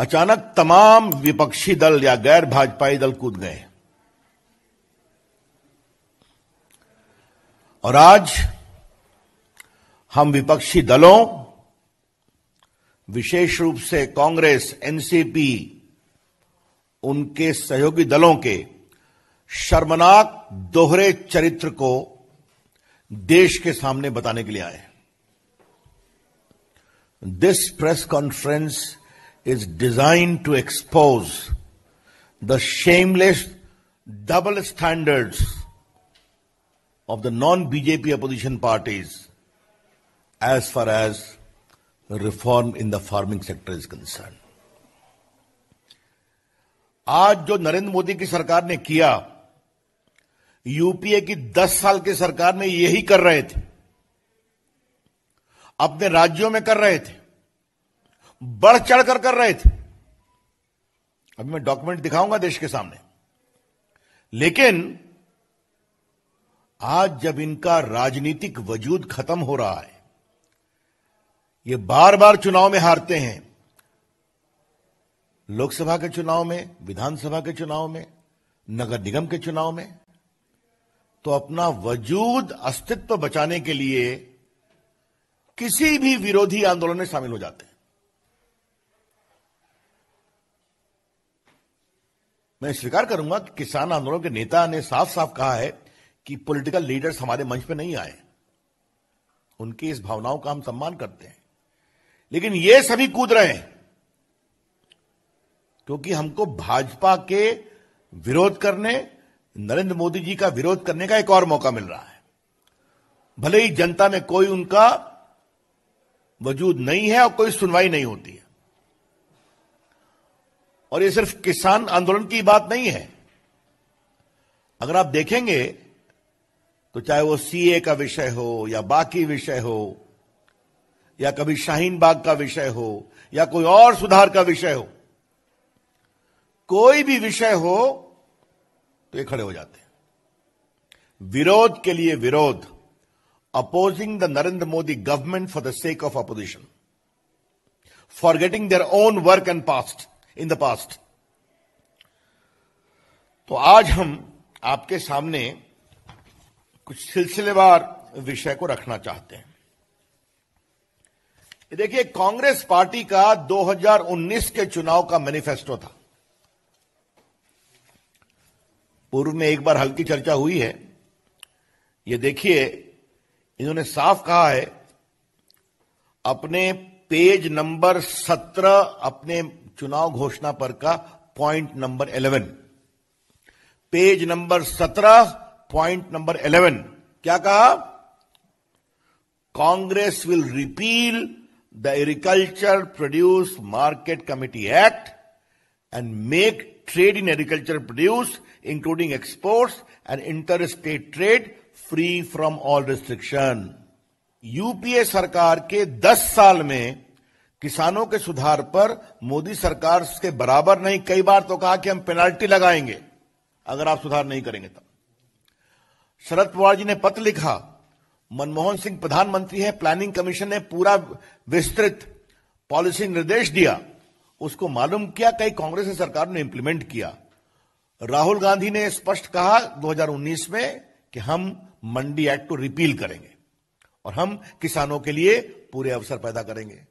अचानक तमाम विपक्षी दल या गैर भाजपाई दल कूद गए और आज हम विपक्षी दलों विशेष रूप से कांग्रेस एनसीपी उनके सहयोगी दलों के शर्मनाक दोहरे चरित्र को देश के सामने बताने के लिए आए this press conference is designed to expose the shameless double standards of the non-BJP opposition parties as far as reform in the farming sector is concerned. आज जो नरेंद्र मोदी की सरकार ने किया यूपीए की 10 साल की सरकार में यही कर रहे थे अपने राज्यों में कर रहे थे बढ़ चढ़ कर कर रहे थे अभी मैं डॉक्यूमेंट दिखाऊंगा देश के सामने लेकिन आज जब इनका राजनीतिक वजूद खत्म हो रहा है ये बार बार चुनाव में हारते हैं लोकसभा के चुनाव में विधानसभा के चुनाव में नगर निगम के चुनाव में तो अपना वजूद अस्तित्व बचाने के लिए किसी भी विरोधी आंदोलन में शामिल हो जाते हैं मैं स्वीकार करूंगा कि किसान आंदोलन के नेता ने साफ साफ कहा है कि पॉलिटिकल लीडर्स हमारे मंच पे नहीं आए उनकी इस भावनाओं का हम सम्मान करते हैं लेकिन ये सभी कूद रहे हैं क्योंकि हमको भाजपा के विरोध करने नरेंद्र मोदी जी का विरोध करने का एक और मौका मिल रहा है भले ही जनता में कोई उनका वजूद नहीं है और कोई सुनवाई नहीं होती और ये सिर्फ किसान आंदोलन की बात नहीं है अगर आप देखेंगे तो चाहे वो सीए का विषय हो या बाकी विषय हो या कभी शाहीन बाग का विषय हो या कोई और सुधार का विषय हो कोई भी विषय हो तो ये खड़े हो जाते हैं विरोध के लिए विरोध opposing the Narendra Modi government for the sake of opposition for getting their own work and past in the past तो आज हम आपके सामने कुछ सिलसिलेवार विषय को रखना चाहते हैं देखिए कांग्रेस पार्टी का 2019 के चुनाव का मैनिफेस्टो था पूर्व में एक बार हल्की चर्चा हुई है ये देखिए इन्होंने साफ कहा है अपने पेज नंबर 17 अपने चुनाव घोषणा पर का point number eleven page number सत्रह पॉइंट नंबर इलेवन क्या कहा Congress will repeal the agriculture produce market committee act and make trade in agriculture produce including exports and inter state trade free from all restriction UPA सरकार के 10 साल में किसानों के सुधार पर मोदी सरकार के बराबर नहीं कई बार तो कहा कि हम पेनाल्टी लगाएंगे अगर आप सुधार नहीं करेंगे तो शरद पवार जी ने पत्र लिखा मनमोहन सिंह प्रधानमंत्री हैं प्लानिंग कमीशन ने पूरा विस्तृत पॉलिसी निर्देश दिया उसको मालूम किया कई कांग्रेस सरकार ने इंप्लीमेंट किया राहुल गांधी ने स्पष्ट कहा 2019 में कि हम मंडी एक्ट को रिपील करेंगे और हम किसानों के लिए पूरे अवसर पैदा करेंगे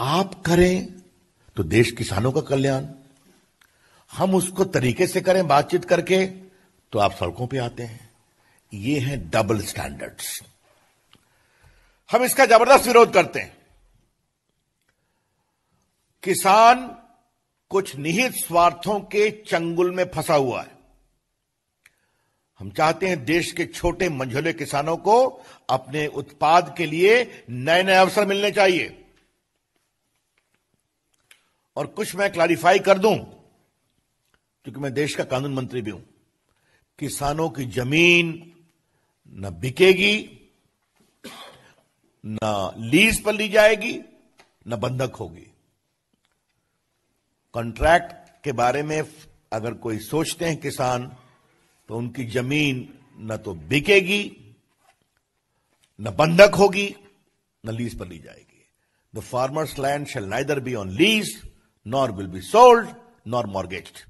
आप करें तो देश किसानों का कल्याण हम उसको तरीके से करें बातचीत करके तो आप सड़कों पे आते हैं ये है डबल स्टैंडर्ड्स हम इसका जबरदस्त विरोध करते हैं किसान कुछ निहित स्वार्थों के चंगुल में फंसा हुआ है हम चाहते हैं देश के छोटे मंझोले किसानों को अपने उत्पाद के लिए नए नए अवसर मिलने चाहिए और कुछ मैं क्लैरिफाई कर दूं क्योंकि मैं देश का कानून मंत्री भी हूं किसानों की जमीन न बिकेगी न लीज पर ली जाएगी न बंधक होगी कॉन्ट्रैक्ट के बारे में अगर कोई सोचते हैं किसान तो उनकी जमीन न तो बिकेगी न बंधक होगी न लीज पर ली जाएगी the farmers land shall neither be on lease nor will be sold nor mortgaged.